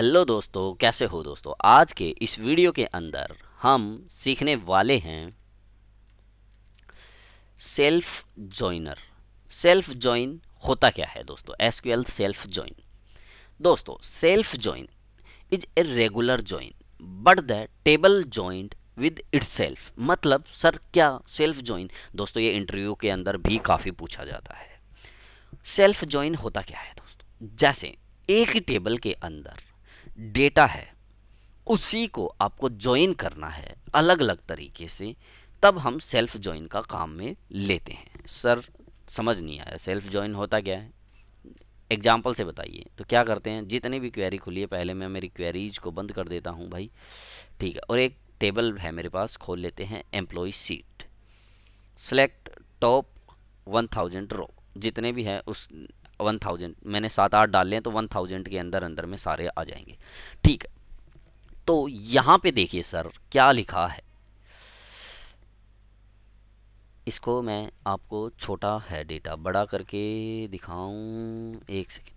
hello दोस्तों कैसे हो दोस्तों आज के इस वीडियो के अंदर हम सीखने वाले हैं सेल्फ जॉइनर सेल्फ जॉइन होता क्या है दोस्तों एसक्यूएल सेल्फ जॉइन दोस्तों self join is a regular join but the table joint with self मतलब सर क्या सेल्फ जॉइन दोस्तों ये इंटरव्यू के अंदर भी काफ़ी पूछा जाता है सेल्फ जॉइन होता क्या है दोस्तों जैसे एक ही टेबल के अंदर डेटा है उसी को आपको ज्वाइन करना है अलग अलग तरीके से तब हम सेल्फ ज्वाइन का काम में लेते हैं सर समझ नहीं आया सेल्फ ज्वाइन होता क्या है एग्जाम्पल से बताइए तो क्या करते हैं जितनी भी क्वेरी खुली है पहले मैं मेरी क्वेरीज को बंद कर देता हूँ भाई ठीक है और एक टेबल है मेरे पास खोल लेते हैं employee seat select top one thousand row जितने भी हैं उस वन थाउजेंड मैंने सात आठ डाल लें तो वन थाउजेंड के अंदर अंदर में सारे आ जाएंगे ठीक है तो यहाँ पे देखिए सर क्या लिखा है इसको मैं आपको छोटा है डेटा बड़ा करके दिखाऊं एक सेकेंड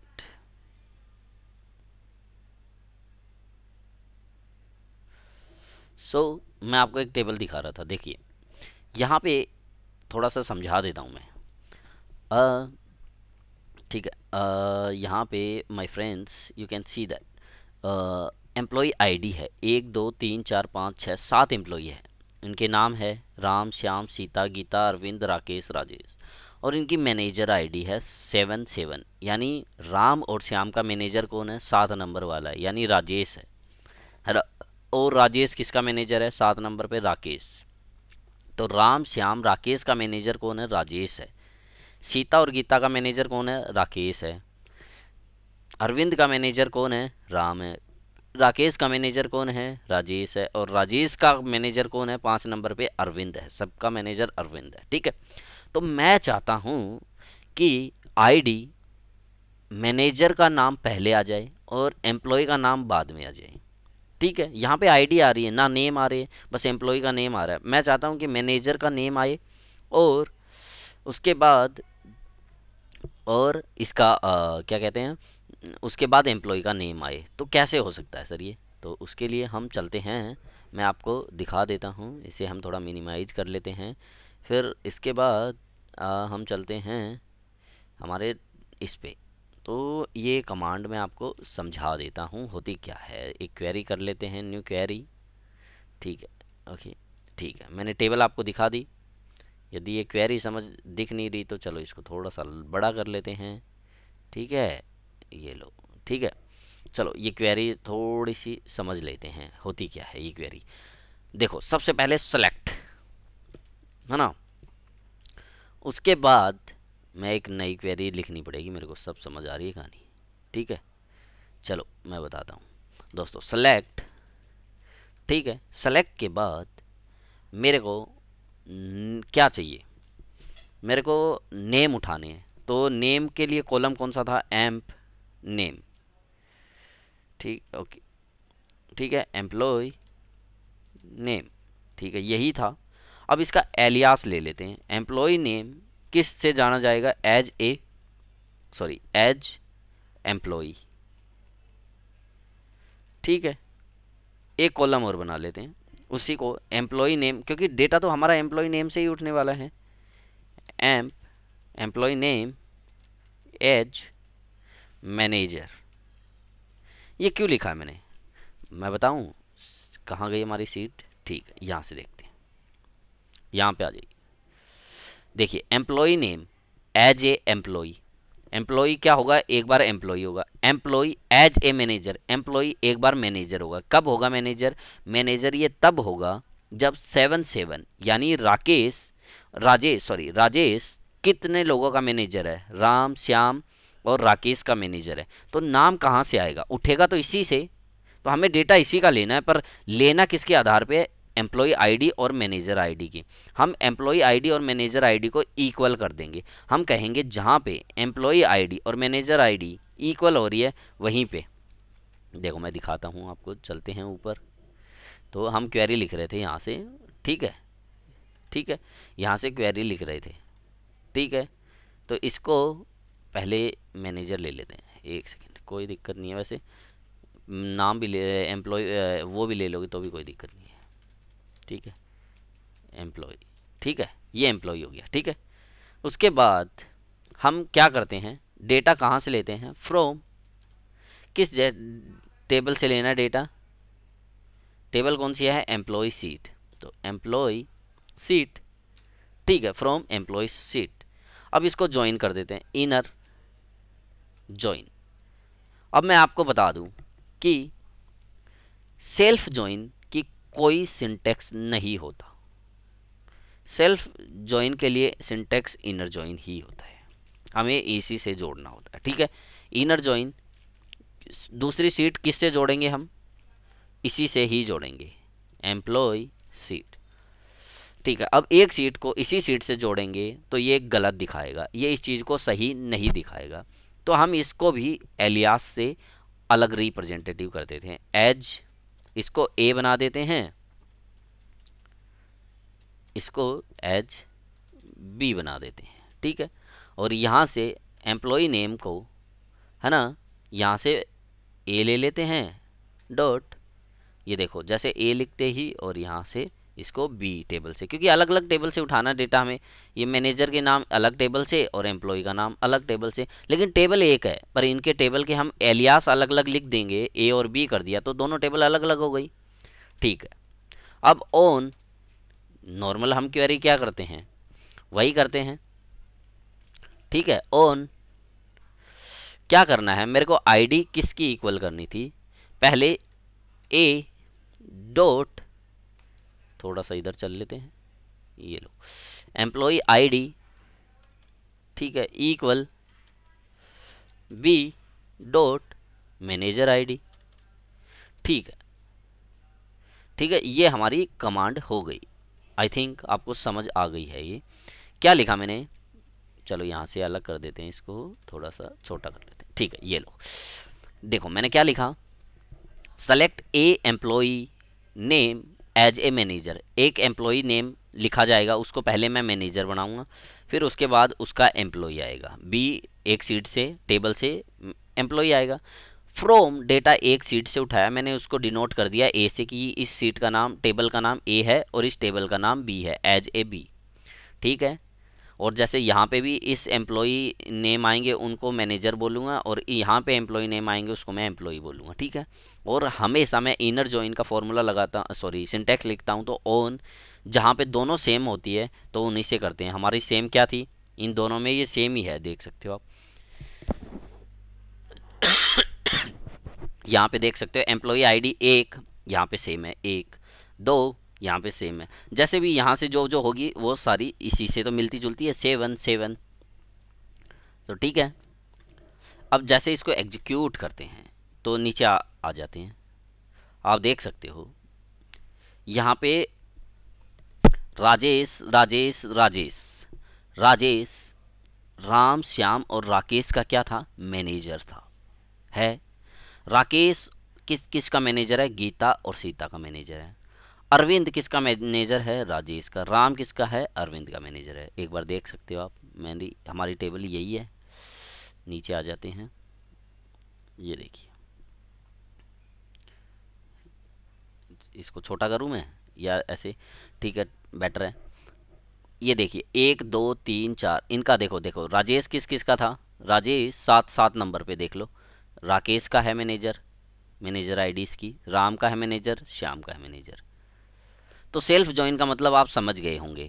सो so, मैं आपको एक टेबल दिखा रहा था देखिए यहाँ पे थोड़ा सा समझा देता हूँ मैं ठीक है यहाँ पे my friends you can see that employee ID है एक दो तीन चार पाँच छः सात एम्प्लॉय है इनके नाम है राम श्याम सीता गीता अरविंद राकेश राजेश और इनकी मैनेजर आईडी है सेवन सेवन यानी राम और श्याम का मैनेजर कौन है सात नंबर वाला है यानी राजेश है और राजेश किसका मैनेजर है सात नंबर पे राकेश तो राम श्याम राकेश का मैनेजर कौन है राजेश है सीता और गीता का मैनेजर कौन है राकेश है अरविंद का मैनेजर कौन है राम है राकेश का मैनेजर कौन है राजेश है और राजेश का मैनेजर कौन है पाँच नंबर पे अरविंद है सबका मैनेजर अरविंद है ठीक है तो मैं चाहता हूँ कि आईडी मैनेजर का नाम पहले आ जाए और एम्प्लॉय का नाम बाद में आ जाए ठीक है यहाँ पे आईडी आ रही है ना नेम आ रही है बस एम्प्लॉय का नेम आ रहा है मैं चाहता हूँ कि मैनेजर का नेम आए और उसके बाद और इसका आ, क्या कहते हैं उसके बाद एम्प्लॉय का नेम आए तो कैसे हो सकता है सर ये तो उसके लिए हम चलते हैं मैं आपको दिखा देता हूँ इसे हम थोड़ा मिनिमाइज कर लेते हैं फिर इसके बाद आ, हम चलते हैं हमारे इस पर तो ये कमांड मैं आपको समझा देता हूँ होती क्या है एक क्वेरी कर लेते हैं न्यू क्वेरी ठीक है ओके ठीक है मैंने टेबल आपको दिखा दी यदि ये क्वेरी समझ दिख नहीं रही तो चलो इसको थोड़ा सा बड़ा कर लेते हैं ठीक है ये लो ठीक है चलो ये क्वेरी थोड़ी सी समझ लेते हैं होती क्या है ये क्वेरी देखो सबसे पहले सेलेक्ट है ना उसके बाद मैं एक नई क्वेरी लिखनी पड़ेगी मेरे को सब समझ आ रही है कहानी ठीक है चलो मैं बताता हूँ दोस्तों सेलेक्ट ठीक है सेलेक्ट के बाद मेरे को हम्म, क्या चाहिए मेरे को नेम उठाने हैं तो नेम के लिए कॉलम कौन सा था एम्प नेम ठीक ओके ठीक है एम्प्लॉय नेम ठीक है यही था अब इसका एलियास ले लेते हैं एम्प्लॉय नेम किस से जाना जाएगा as a sorry as employee ठीक है एक कॉलम और बना लेते हैं उसी को एम्प्लॉय नेम क्योंकि डेटा तो हमारा एम्प्लॉय नेम से ही उठने वाला है emp employee name as manager ये क्यों लिखा है मैंने मैं बताऊं कहाँ गई हमारी सीट ठीक है यहाँ से देखते हैं यहाँ पे आ जाइए देखिए employee name as a employee employee क्या होगा एक बार एम्प्लॉई होगा employee as a manager employee एक बार मैनेजर होगा कब होगा मैनेजर मैनेजर ये तब होगा जब सेवन सेवन यानी राकेश राजेश सॉरी राजेश कितने लोगों का मैनेजर है राम श्याम और राकेश का मैनेजर है तो नाम कहाँ से आएगा उठेगा तो इसी से तो हमें डेटा इसी का लेना है पर लेना किसके आधार पे है एम्प्लॉय आईडी और मैनेजर आईडी की हम एम्प्लॉय आईडी और मैनेजर आईडी को इक्वल कर देंगे हम कहेंगे जहाँ पे एम्प्लॉय आईडी और मैनेजर आईडी इक्वल हो रही है वहीं पे देखो मैं दिखाता हूँ आपको चलते हैं ऊपर तो हम क्वेरी लिख रहे थे यहाँ से ठीक है ठीक है यहाँ से क्वेरी लिख रहे थे ठीक है तो इसको पहले मैनेजर ले लेते हैं एक सेकेंड कोई दिक्कत नहीं है वैसे नाम भी ले एम्प्लॉय वो भी ले लोगे तो भी कोई दिक्कत नहीं है ठीक है एम्प्लॉय ठीक है ये एम्प्लॉय हो गया ठीक है उसके बाद हम क्या करते हैं डेटा कहाँ से लेते हैं फ्रॉम किस टेबल से लेना डेटा टेबल कौन सी है एम्प्लॉय सीट तो एम्प्लॉय सीट ठीक है फ्रॉम एम्प्लॉय सीट अब इसको ज्वाइन कर देते हैं इनर ज्वाइन अब मैं आपको बता दूं कि सेल्फ ज्वाइन की कोई सिंटेक्स नहीं होता सेल्फ ज्वाइन के लिए सिंटेक्स इनर ज्वाइन ही होता है हमें एसी से जोड़ना होता है ठीक है इनर ज्वाइन दूसरी सीट किससे जोड़ेंगे हम इसी से ही जोड़ेंगे एम्प्लॉय सीट ठीक है अब एक सीट को इसी सीट से जोड़ेंगे तो ये गलत दिखाएगा ये इस चीज़ को सही नहीं दिखाएगा तो हम इसको भी एलियास से अलग रिप्रेजेंटेटिव कर देते हैं एज इसको ए बना देते हैं इसको एज बी बना देते हैं ठीक है और यहाँ से एम्प्लॉई नेम को है ना यहाँ से ए ले लेते हैं डॉट ये देखो जैसे ए लिखते ही और यहाँ से इसको बी टेबल से क्योंकि अलग अलग टेबल से उठाना डेटा हमें ये मैनेजर के नाम अलग टेबल से और एम्प्लॉय का नाम अलग टेबल से लेकिन टेबल एक है पर इनके टेबल के हम एलियास अलग अलग लिख देंगे ए और बी कर दिया तो दोनों टेबल अलग अलग हो गई ठीक है अब ऑन नॉर्मल हम क्वेरी क्या करते हैं वही करते हैं ठीक है ऑन क्या करना है मेरे को आईडी किसकी इक्वल करनी थी पहले ए डॉट थोड़ा सा इधर चल लेते हैं ये लो एम्प्लॉय आईडी ठीक है equal B dot manager ID ठीक है ठीक है ये हमारी कमांड हो गई आई थिंक आपको समझ आ गई है ये क्या लिखा मैंने चलो यहाँ से अलग कर देते हैं इसको थोड़ा सा छोटा कर लेते हैं ठीक है ये लो देखो मैंने क्या लिखा select a employee name as a manager एक एम्प्लॉय नेम लिखा जाएगा उसको पहले मैं मैनेजर बनाऊंगा फिर उसके बाद उसका एम्प्लॉई आएगा बी एक सीट से टेबल से एम्प्लॉई आएगा फ्रॉम डेटा एक सीट से उठाया मैंने उसको डिनोट कर दिया ए से कि इस सीट का नाम टेबल का नाम ए है और इस टेबल का नाम बी है एज ए बी ठीक है और जैसे यहाँ पे भी इस एम्प्लॉई नेम आएंगे उनको मैनेजर बोलूँगा और यहाँ पे एम्प्लॉई नेम आएंगे उसको मैं एम्प्लॉई बोलूँगा ठीक है और हमेशा मैं इनर जॉइन का फॉर्मूला लगाता सॉरी सिंटेक्स लिखता हूँ तो ओन जहाँ पे दोनों सेम होती है तो उन्हीं से करते हैं हमारी सेम क्या थी इन दोनों में ये सेम ही है देख सकते हो आप यहाँ पे देख सकते हो एम्प्लॉई डी एक यहाँ पे सेम है एक दो यहाँ पे सेम है जैसे भी यहाँ से जो जो होगी वो सारी इसी से तो मिलती जुलती है सेवन सेवन तो ठीक है अब जैसे इसको एग्जीक्यूट करते हैं तो नीचे आ, आ जाते हैं आप देख सकते हो यहाँ पे राजेश राजेश राजेश राजेश राम श्याम और राकेश का क्या था मैनेजर था है राकेश किस किस का मैनेजर है गीता और सीता का मैनेजर है अरविंद किसका मैनेजर है राजेश का राम किसका है अरविंद का मैनेजर है एक बार देख सकते हो आप मेरी हमारी टेबल यही है नीचे आ जाते हैं ये देखिए इसको छोटा करूँ मैं या ऐसे ठीक है बेटर है ये देखिए एक दो तीन चार इनका देखो देखो राजेश किस किस का था राजेश सात सात नंबर पे देख लो राकेश का है मैनेजर मैनेजर आईडी इसकी राम का है मैनेजर श्याम का है मैनेजर तो सेल्फ ज्वाइन का मतलब आप समझ गए होंगे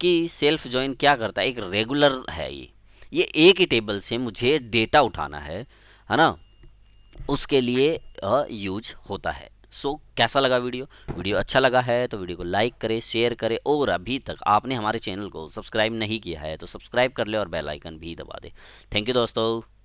कि सेल्फ ज्वाइन क्या करता है एक रेगुलर है ये ये एक ही टेबल से मुझे डेटा उठाना है है ना उसके लिए यूज होता है सो so, कैसा लगा वीडियो वीडियो अच्छा लगा है तो वीडियो को लाइक करें शेयर करें और अभी तक आपने हमारे चैनल को सब्सक्राइब नहीं किया है तो सब्सक्राइब कर ले और बेल आइकन भी दबा दे थैंक यू दोस्तों